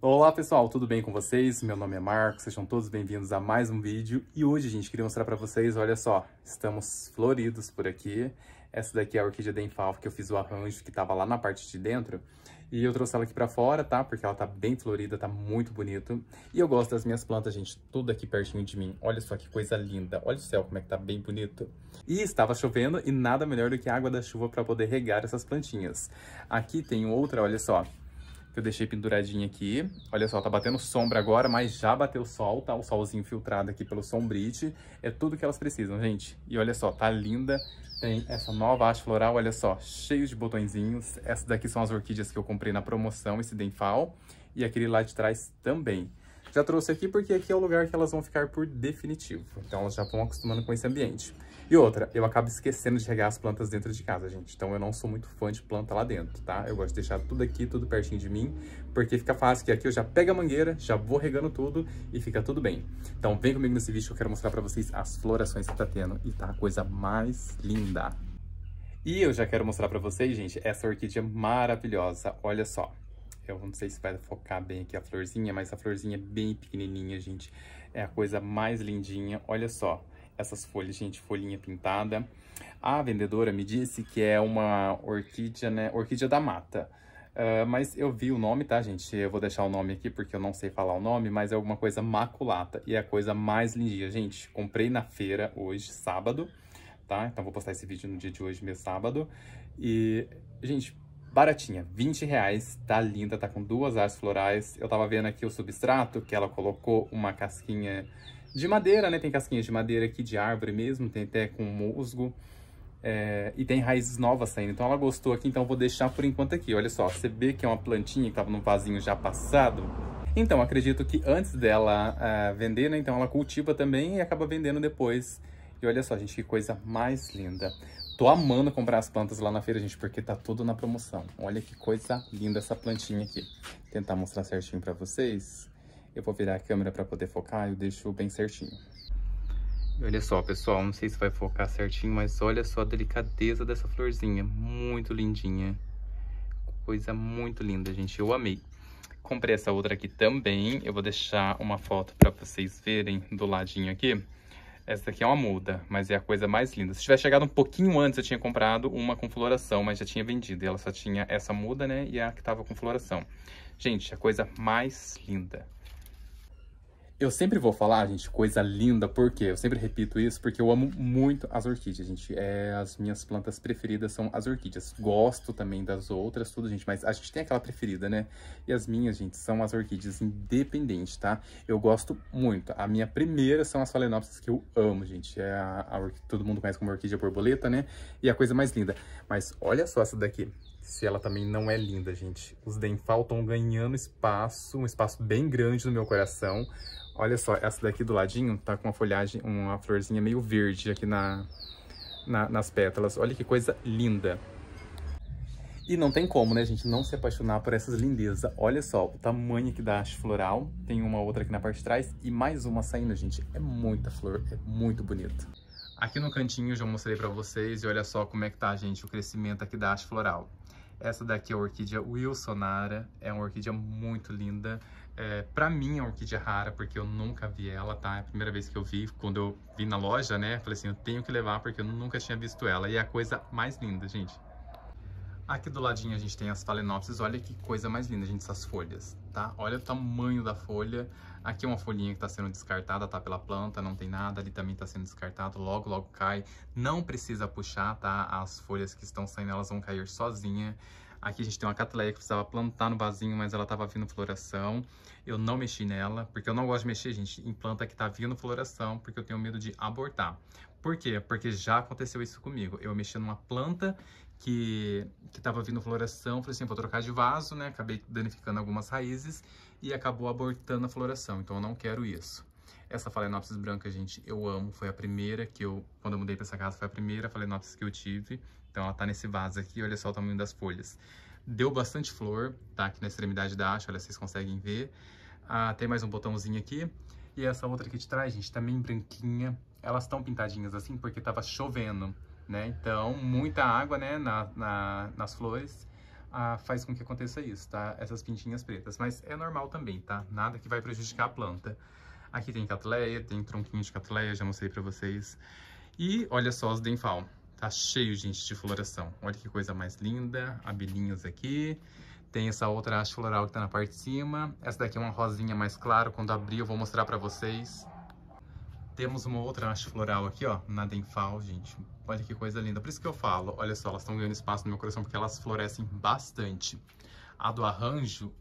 Olá pessoal, tudo bem com vocês? Meu nome é Marcos, sejam todos bem-vindos a mais um vídeo. E hoje, gente, queria mostrar para vocês, olha só, estamos floridos por aqui. Essa daqui é a orquídea denfalfa que eu fiz o arranjo, que estava lá na parte de dentro. E eu trouxe ela aqui para fora, tá? Porque ela tá bem florida, tá muito bonito. E eu gosto das minhas plantas, gente, tudo aqui pertinho de mim. Olha só que coisa linda, olha o céu como é que tá bem bonito. E estava chovendo e nada melhor do que a água da chuva para poder regar essas plantinhas. Aqui tem outra, olha só, que eu deixei penduradinha aqui. Olha só, tá batendo sombra agora, mas já bateu sol, tá? O solzinho filtrado aqui pelo sombrite. É tudo que elas precisam, gente. E olha só, tá linda. Tem essa nova haste floral, olha só, cheio de botõezinhos. Essas daqui são as orquídeas que eu comprei na promoção, esse denfal. E aquele lá de trás também. Já trouxe aqui porque aqui é o lugar que elas vão ficar por definitivo. Então elas já vão acostumando com esse ambiente. E outra, eu acabo esquecendo de regar as plantas dentro de casa, gente. Então eu não sou muito fã de planta lá dentro, tá? Eu gosto de deixar tudo aqui, tudo pertinho de mim, porque fica fácil que aqui eu já pego a mangueira, já vou regando tudo e fica tudo bem. Então vem comigo nesse vídeo que eu quero mostrar pra vocês as florações que tá tendo e tá a coisa mais linda. E eu já quero mostrar pra vocês, gente, essa orquídea maravilhosa. Olha só. Eu não sei se vai focar bem aqui a florzinha, mas a florzinha é bem pequenininha, gente. É a coisa mais lindinha. Olha só essas folhas, gente, folhinha pintada. A vendedora me disse que é uma orquídea, né? Orquídea da mata. Uh, mas eu vi o nome, tá, gente? Eu vou deixar o nome aqui porque eu não sei falar o nome, mas é alguma coisa maculata. E é a coisa mais lindinha, gente. Comprei na feira hoje, sábado, tá? Então vou postar esse vídeo no dia de hoje, meu sábado. E, gente, baratinha, 20 reais, tá linda, tá com duas artes florais. Eu tava vendo aqui o substrato, que ela colocou uma casquinha de madeira, né? Tem casquinhas de madeira aqui, de árvore mesmo, tem até com musgo. É, e tem raízes novas saindo. Então ela gostou aqui, então vou deixar por enquanto aqui. Olha só, você vê que é uma plantinha que estava num vasinho já passado. Então, acredito que antes dela uh, vender, né? Então ela cultiva também e acaba vendendo depois. E olha só, gente, que coisa mais linda. Tô amando comprar as plantas lá na feira, gente, porque tá tudo na promoção. Olha que coisa linda essa plantinha aqui. Vou tentar mostrar certinho pra vocês. Eu vou virar a câmera para poder focar, eu deixo bem certinho. Olha só, pessoal, não sei se vai focar certinho, mas olha só a delicadeza dessa florzinha. Muito lindinha. Coisa muito linda, gente. Eu amei. Comprei essa outra aqui também. Eu vou deixar uma foto para vocês verem do ladinho aqui. Essa aqui é uma muda, mas é a coisa mais linda. Se tivesse chegado um pouquinho antes, eu tinha comprado uma com floração, mas já tinha vendido. E ela só tinha essa muda, né? E a que tava com floração. Gente, a coisa mais linda. Eu sempre vou falar, gente, coisa linda, porque eu sempre repito isso, porque eu amo muito as orquídeas, gente. É, as minhas plantas preferidas são as orquídeas. Gosto também das outras, tudo, gente, mas a gente tem aquela preferida, né? E as minhas, gente, são as orquídeas independentes, tá? Eu gosto muito. A minha primeira são as phalaenopsis que eu amo, gente. É a, a, todo mundo conhece como orquídea borboleta, né? E a coisa mais linda. Mas olha só essa daqui se ela também não é linda, gente. Os Denfal estão ganhando espaço, um espaço bem grande no meu coração. Olha só, essa daqui do ladinho tá com uma folhagem, uma florzinha meio verde aqui na, na, nas pétalas. Olha que coisa linda. E não tem como, né, gente, não se apaixonar por essas lindezas. Olha só o tamanho que dá a floral. Tem uma outra aqui na parte de trás e mais uma saindo, gente. É muita flor, é muito bonito. Aqui no cantinho já mostrei pra vocês e olha só como é que tá, gente, o crescimento aqui da haste floral. Essa daqui é a orquídea Wilsonara, é uma orquídea muito linda. É, pra mim é uma orquídea rara, porque eu nunca vi ela, tá? É a primeira vez que eu vi, quando eu vi na loja, né? Falei assim, eu tenho que levar, porque eu nunca tinha visto ela. E é a coisa mais linda, gente. Aqui do ladinho a gente tem as phalaenopsis, olha que coisa mais linda, gente, essas folhas, tá? Olha o tamanho da folha, aqui é uma folhinha que tá sendo descartada, tá, pela planta, não tem nada, ali também tá sendo descartado, logo, logo cai, não precisa puxar, tá? As folhas que estão saindo, elas vão cair sozinha. Aqui a gente tem uma catleia que precisava plantar no vasinho, mas ela tava vindo floração, eu não mexi nela, porque eu não gosto de mexer, gente, em planta que tá vindo floração, porque eu tenho medo de abortar. Por quê? Porque já aconteceu isso comigo. Eu mexi numa planta que estava vindo floração, falei assim, vou trocar de vaso, né? Acabei danificando algumas raízes e acabou abortando a floração, então eu não quero isso. Essa Phalaenopsis branca, gente, eu amo, foi a primeira que eu, quando eu mudei para essa casa, foi a primeira Phalaenopsis que eu tive, então ela tá nesse vaso aqui, olha só o tamanho das folhas. Deu bastante flor, tá aqui na extremidade da haste, olha, vocês conseguem ver. Ah, tem mais um botãozinho aqui. E essa outra aqui de trás, gente, também branquinha. Elas estão pintadinhas assim porque tava chovendo. Né? Então, muita água né, na, na, nas flores ah, faz com que aconteça isso, tá? Essas pintinhas pretas. Mas é normal também, tá? Nada que vai prejudicar a planta. Aqui tem catleia, tem tronquinho de catleia, já mostrei pra vocês. E olha só os denfal. Tá cheio, gente, de floração. Olha que coisa mais linda. Abelhinhas aqui. Tem essa outra haste floral que tá na parte de cima. Essa daqui é uma rosinha mais clara. Quando abrir, eu vou mostrar pra vocês. Temos uma outra haste floral aqui, ó, na denfal, gente Olha que coisa linda. Por isso que eu falo, olha só, elas estão ganhando espaço no meu coração porque elas florescem bastante. A do arranjo,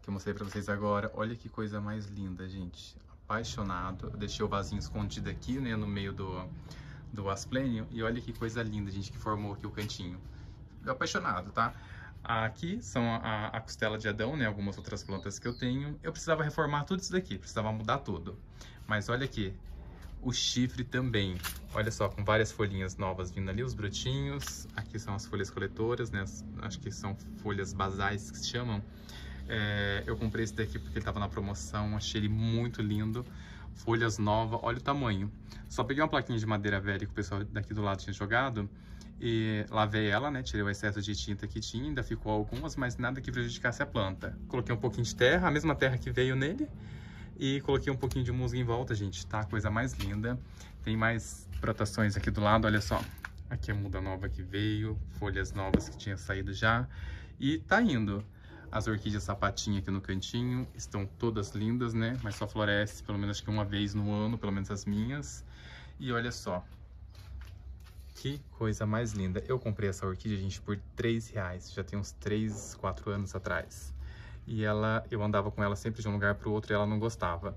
que eu mostrei para vocês agora, olha que coisa mais linda, gente. Apaixonado. Eu deixei o vasinho escondido aqui, né, no meio do, do asplênio. E olha que coisa linda, gente, que formou aqui o cantinho. Fico apaixonado, tá? Aqui são a, a, costela de Adão, né? Algumas outras plantas que eu tenho. Eu precisava reformar tudo isso daqui, precisava mudar tudo. Mas olha aqui, o chifre também. Olha só, com várias folhinhas novas vindo ali, os brotinhos. Aqui são as folhas coletoras, né? acho que são folhas basais que se chamam. É, eu comprei esse daqui porque ele estava na promoção, achei ele muito lindo. Folhas novas, olha o tamanho. Só peguei uma plaquinha de madeira velha que o pessoal daqui do lado tinha jogado e lavei ela, né? Tirei o excesso de tinta que tinha, ainda ficou algumas, mas nada que prejudicasse a planta. Coloquei um pouquinho de terra, a mesma terra que veio nele, e coloquei um pouquinho de musgo em volta, gente, tá? Coisa mais linda. Tem mais brotações aqui do lado, olha só. Aqui a muda nova que veio, folhas novas que tinha saído já. E tá indo. As orquídeas sapatinha aqui no cantinho estão todas lindas, né? Mas só floresce pelo menos que uma vez no ano, pelo menos as minhas. E olha só, que coisa mais linda. Eu comprei essa orquídea, gente, por 3 reais. Já tem uns 3, 4 anos atrás e ela, eu andava com ela sempre de um lugar para o outro e ela não gostava.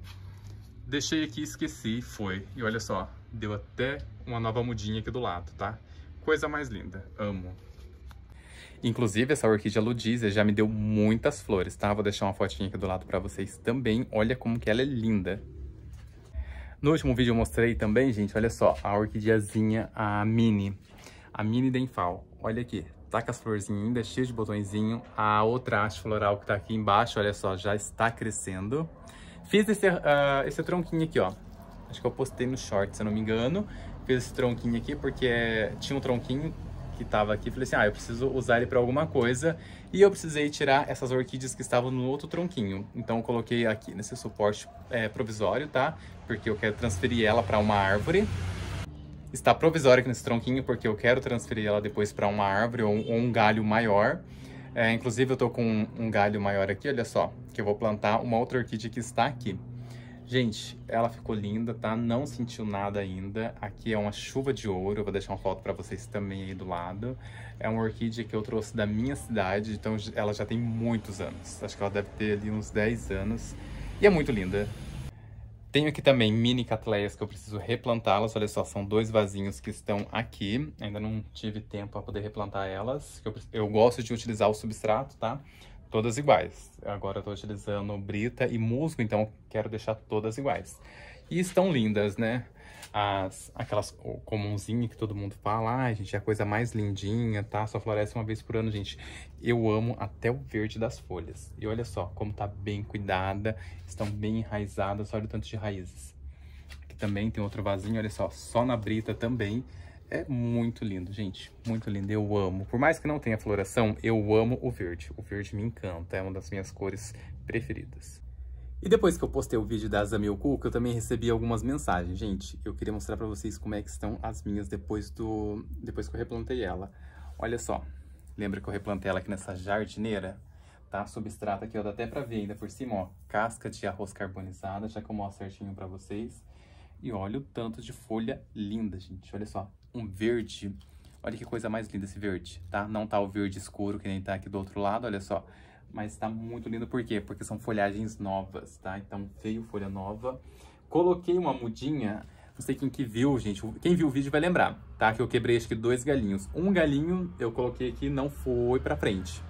Deixei aqui, esqueci, foi. E olha só, deu até uma nova mudinha aqui do lado, tá? Coisa mais linda, amo. Inclusive, essa orquídea ludízia já me deu muitas flores, tá? Vou deixar uma fotinha aqui do lado para vocês também. Olha como que ela é linda. No último vídeo eu mostrei também, gente, olha só, a orquidiazinha, a mini. A mini denfal. Olha aqui, tá com as florzinhas ainda, cheia de botõezinho. A outra haste floral que tá aqui embaixo, olha só, já está crescendo. Fiz esse, uh, esse tronquinho aqui, ó. Acho que eu postei no short, se eu não me engano. Fiz esse tronquinho aqui porque tinha um tronquinho que tava aqui. Falei assim, ah, eu preciso usar ele para alguma coisa. E eu precisei tirar essas orquídeas que estavam no outro tronquinho. Então eu coloquei aqui nesse suporte é, provisório, tá? Porque eu quero transferir ela para uma árvore está provisória aqui nesse tronquinho, porque eu quero transferir ela depois para uma árvore ou um, ou um galho maior. É, inclusive, eu estou com um, um, galho maior aqui, olha só, que eu vou plantar uma outra orquídea que está aqui. Gente, ela ficou linda, tá? Não sentiu nada ainda. Aqui é uma chuva de ouro, eu vou deixar uma foto para vocês também aí do lado. É uma orquídea que eu trouxe da minha cidade, então ela já tem muitos anos. Acho que ela deve ter ali uns 10 anos. E é muito linda. Tenho aqui também mini catleias que eu preciso replantá-las. Olha só, são dois vasinhos que estão aqui. Ainda não tive tempo para poder replantar elas. Eu, eu gosto de utilizar o substrato, tá? Todas iguais. Agora eu tô utilizando brita e musgo, então quero deixar todas iguais. E estão lindas, né? as, aquelas o que todo mundo fala, ah, gente, é a coisa mais lindinha, tá? Só floresce uma vez por ano, gente. Eu amo até o verde das folhas. E olha só como tá bem cuidada, estão bem enraizadas, olha o tanto de raízes. Aqui também tem outro vasinho, olha só, só na brita também. É muito lindo, gente, muito lindo, eu amo. Por mais que não tenha floração, eu amo o verde. O verde me encanta, é uma das minhas cores preferidas. E depois que eu postei o vídeo da Zamil Cook, eu também recebi algumas mensagens. Gente, eu queria mostrar pra vocês como é que estão as minhas depois do... depois que eu replantei ela. Olha só, lembra que eu replantei ela aqui nessa jardineira? Tá? Substrato aqui, ó, dá até pra ver ainda por cima, ó. Casca de arroz carbonizada, já que eu mostro certinho pra vocês. E olha o tanto de folha linda, gente. Olha só, um verde. Olha que coisa mais linda esse verde, tá? Não tá o verde escuro que nem tá aqui do outro lado, olha só. Olha só mas tá muito lindo. Por quê? Porque são folhagens novas, tá? Então veio folha nova. Coloquei uma mudinha, não sei quem que viu, gente. Quem viu o vídeo vai lembrar, tá? Que eu quebrei acho que dois galinhos. Um galinho eu coloquei aqui, não foi pra frente.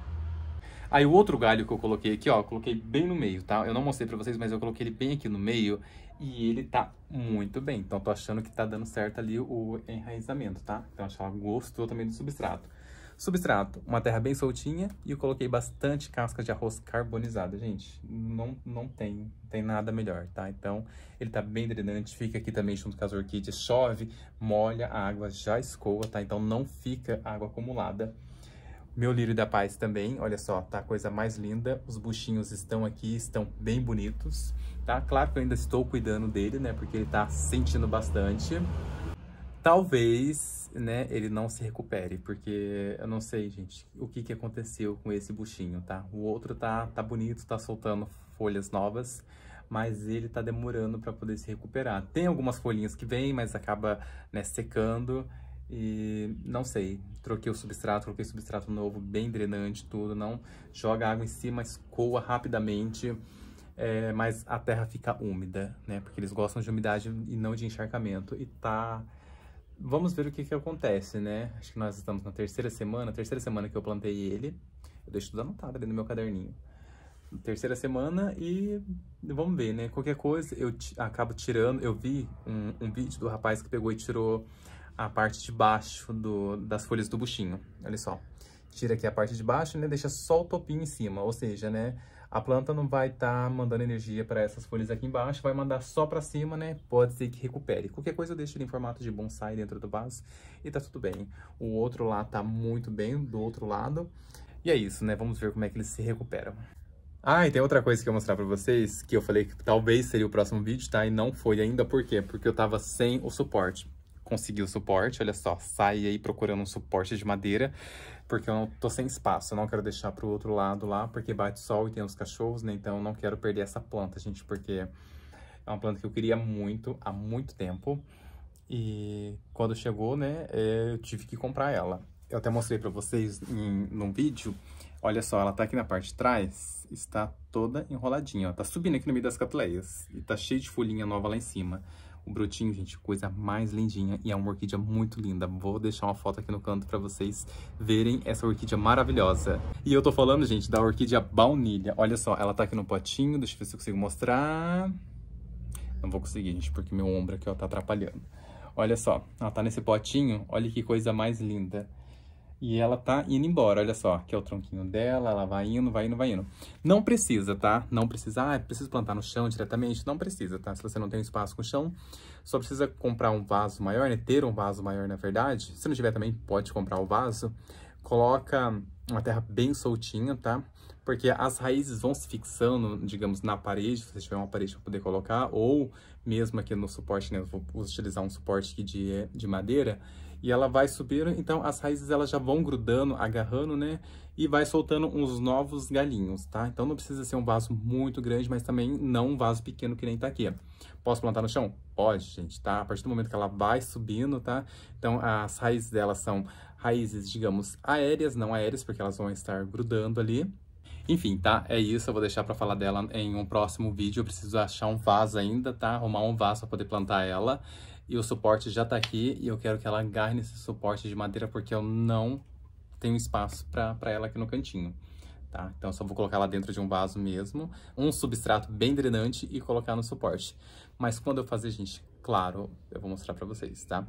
Aí o outro galho que eu coloquei aqui, ó, coloquei bem no meio, tá? Eu não mostrei pra vocês, mas eu coloquei ele bem aqui no meio e ele tá muito bem. Então, tô achando que tá dando certo ali o enraizamento, tá? Então, acho que ela gostou também do substrato. Substrato, uma terra bem soltinha e eu coloquei bastante casca de arroz carbonizada, gente. Não, não tem, não tem nada melhor, tá? Então, ele tá bem drenante, fica aqui também junto com as orquídeas, chove, molha, a água já escoa, tá? Então, não fica água acumulada. Meu lírio da paz também, olha só, tá a coisa mais linda. Os buchinhos estão aqui, estão bem bonitos, tá? Claro que eu ainda estou cuidando dele, né? Porque ele tá sentindo bastante. Talvez, né, ele não se recupere, porque eu não sei, gente, o que, que aconteceu com esse buchinho, tá? O outro tá, tá bonito, tá soltando folhas novas, mas ele tá demorando para poder se recuperar. Tem algumas folhinhas que vêm, mas acaba, né, secando. E não sei, troquei o substrato, coloquei substrato novo, bem drenante, tudo. Não joga água em cima, escoa rapidamente, é, mas a terra fica úmida, né? Porque eles gostam de umidade e não de encharcamento. E tá vamos ver o que, que acontece, né? Acho que nós estamos na terceira semana, terceira semana que eu plantei ele. Eu deixo tudo anotado ali no meu caderninho. Terceira semana e vamos ver, né? Qualquer coisa eu acabo tirando. Eu vi um, um, vídeo do rapaz que pegou e tirou a parte de baixo do, das folhas do buchinho. Olha só. Tira aqui a parte de baixo, né? Deixa só o topinho em cima. Ou seja, né? a planta não vai estar tá mandando energia para essas folhas aqui embaixo, vai mandar só para cima, né? Pode ser que recupere. Qualquer coisa eu deixo ele em formato de bonsai dentro do vaso e tá tudo bem. O outro lá tá muito bem, do outro lado. E é isso, né? Vamos ver como é que eles se recuperam. Ah, e tem outra coisa que eu vou mostrar pra vocês, que eu falei que talvez seria o próximo vídeo, tá? E não foi ainda, por quê? Porque eu tava sem o suporte conseguir o suporte. Olha só, sai aí procurando um suporte de madeira, porque eu não tô sem espaço. Eu não quero deixar pro outro lado lá, porque bate sol e tem os cachorros, né? Então eu não quero perder essa planta, gente, porque é uma planta que eu queria muito, há muito tempo. E quando chegou, né, é, eu tive que comprar ela. Eu até mostrei para vocês em, num vídeo. Olha só, ela tá aqui na parte de trás, está toda enroladinha, ó. Tá subindo aqui no meio das catuleias e tá cheio de folhinha nova lá em cima. O brotinho, gente, coisa mais lindinha e é uma orquídea muito linda. Vou deixar uma foto aqui no canto para vocês verem essa orquídea maravilhosa. E eu tô falando, gente, da orquídea baunilha. Olha só, ela tá aqui no potinho, deixa eu ver se eu consigo mostrar. Não vou conseguir, gente, porque meu ombro aqui, ó, tá atrapalhando. Olha só, ela tá nesse potinho, olha que coisa mais linda. E ela tá indo embora, olha só, que é o tronquinho dela, ela vai indo, vai indo, vai indo. Não precisa, tá? Não precisa, ah, é preciso plantar no chão diretamente, não precisa, tá? Se você não tem espaço com o chão, só precisa comprar um vaso maior, né? Ter um vaso maior, na verdade. Se não tiver também, pode comprar o vaso. Coloca uma terra bem soltinha, tá? Porque as raízes vão se fixando, digamos, na parede, se você tiver uma parede para poder colocar, ou mesmo aqui no suporte, né? vou utilizar um suporte de, de madeira, e ela vai subir, então as raízes elas já vão grudando, agarrando, né? E vai soltando uns novos galinhos, tá? Então não precisa ser um vaso muito grande, mas também não um vaso pequeno que nem tá aqui. Posso plantar no chão? Pode, gente, tá? A partir do momento que ela vai subindo, tá? Então as raízes dela são raízes, digamos, aéreas, não aéreas, porque elas vão estar grudando ali. Enfim, tá? É isso, eu vou deixar para falar dela em um próximo vídeo. Eu preciso achar um vaso ainda, tá? Arrumar um vaso para poder plantar ela. E o suporte já tá aqui e eu quero que ela agarre nesse suporte de madeira porque eu não tenho espaço para ela aqui no cantinho. Tá? Então, só vou colocar ela dentro de um vaso mesmo, um substrato bem drenante e colocar no suporte. Mas quando eu fazer, gente, claro, eu vou mostrar para vocês, tá?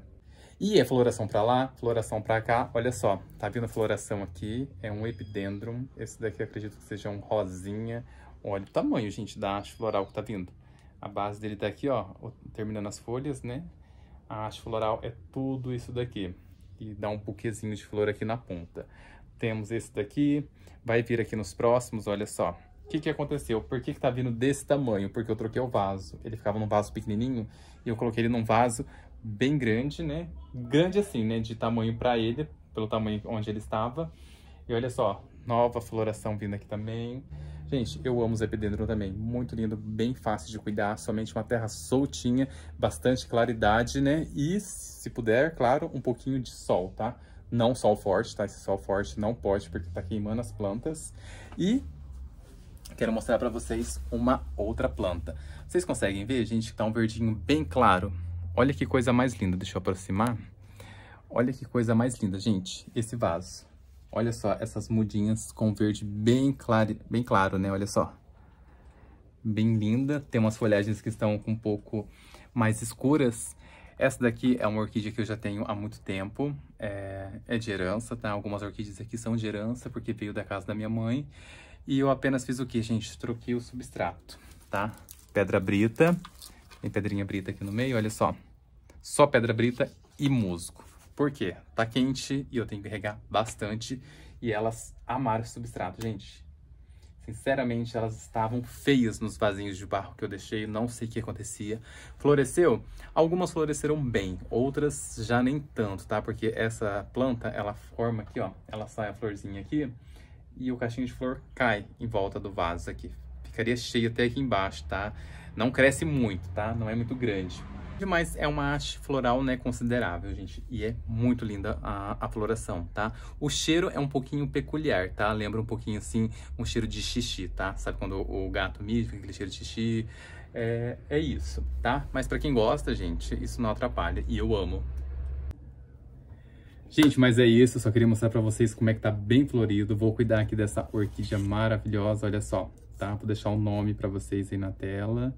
E é floração para lá, floração para cá. Olha só, tá vindo a floração aqui, é um epidendrum. Esse daqui eu acredito que seja um rosinha. Olha o tamanho, gente, da floral que tá vindo. A base dele tá aqui, ó, terminando as folhas, né? a haste floral é tudo isso daqui. E dá um buquezinho de flor aqui na ponta. Temos esse daqui, vai vir aqui nos próximos, olha só. O que, que aconteceu? Por que, que tá vindo desse tamanho? Porque eu troquei o vaso. Ele ficava num vaso pequenininho e eu coloquei ele num vaso bem grande, né? Grande assim, né? De tamanho para ele, pelo tamanho onde ele estava. E olha só, nova floração vindo aqui também. Gente, eu amo os epidendron também. Muito lindo, bem fácil de cuidar. Somente uma terra soltinha, bastante claridade, né? E, se puder, claro, um pouquinho de sol, tá? Não sol forte, tá? Esse sol forte não pode, porque tá queimando as plantas. E quero mostrar para vocês uma outra planta. Vocês conseguem ver, gente, que tá um verdinho bem claro? Olha que coisa mais linda. Deixa eu aproximar. Olha que coisa mais linda, gente, esse vaso. Olha só essas mudinhas com verde bem claro, bem claro, né? Olha só. Bem linda. Tem umas folhagens que estão com um pouco mais escuras. Essa daqui é uma orquídea que eu já tenho há muito tempo. É, é de herança, tá? Algumas orquídeas aqui são de herança, porque veio da casa da minha mãe. E eu apenas fiz o que, gente? Troquei o substrato, tá? Pedra brita. Tem pedrinha brita aqui no meio, olha só. Só pedra brita e musgo. Por quê? Tá quente e eu tenho que regar bastante. E elas amaram o substrato, gente. Sinceramente, elas estavam feias nos vasinhos de barro que eu deixei, não sei o que acontecia. Floresceu? Algumas floresceram bem, outras já nem tanto, tá? Porque essa planta, ela forma aqui, ó, ela sai a florzinha aqui e o cachinho de flor cai em volta do vaso aqui. Ficaria cheio até aqui embaixo, tá? Não cresce muito, tá? Não é muito grande. Mas é uma haste floral, né, considerável, gente. E é muito linda a, a floração, tá? O cheiro é um pouquinho peculiar, tá? Lembra um pouquinho, assim, um cheiro de xixi, tá? Sabe quando o, o gato mija, aquele cheiro de xixi? É, é isso, tá? Mas para quem gosta, gente, isso não atrapalha. E eu amo. Gente, mas é isso. Eu só queria mostrar para vocês como é que tá bem florido. Vou cuidar aqui dessa orquídea maravilhosa, olha só, tá? Vou deixar o um nome para vocês aí na tela.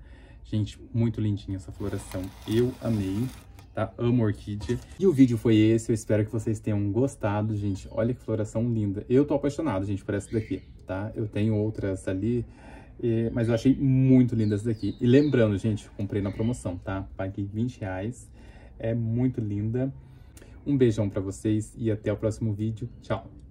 Gente, muito lindinha essa floração. Eu amei, tá? Amo orquídea. E o vídeo foi esse. Eu espero que vocês tenham gostado, gente. Olha que floração linda. Eu tô apaixonado, gente, por essa daqui, tá? Eu tenho outras ali... mas eu achei muito linda essa daqui. E lembrando, gente, comprei na promoção, tá? Paguei 20 reais. É muito linda. Um beijão para vocês e até o próximo vídeo. Tchau!